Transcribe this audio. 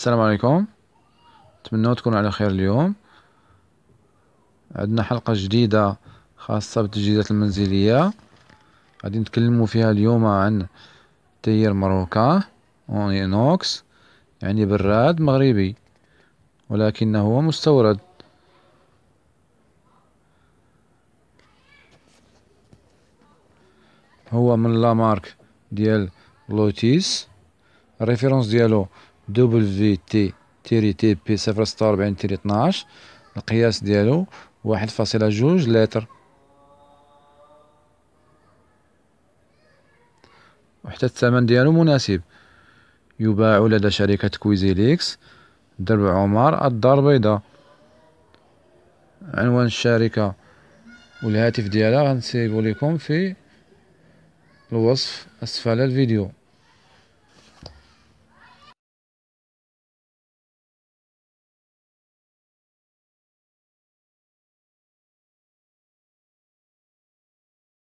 السلام عليكم نتمنى تكونوا على خير اليوم عندنا حلقة جديدة خاصة بالتجهيزات المنزلية غادي نتكلموا فيها اليوم عن تير ماروكا اون اينوكس يعني براد مغربي ولكنه مستورد هو من لامارك ديال لوتيس الريفيرونس ديالو في تي تيري تي بي صفر ستة وربعين تيري طناش القياس ديالو واحد فاصلة جوج لتر وحتى الثمن ديالو مناسب يباع لدى شركة كويزيليكس درب عمر الدار البيضاء عنوان الشركة والهاتف ديالها غنسيبو لكم في الوصف أسفل الفيديو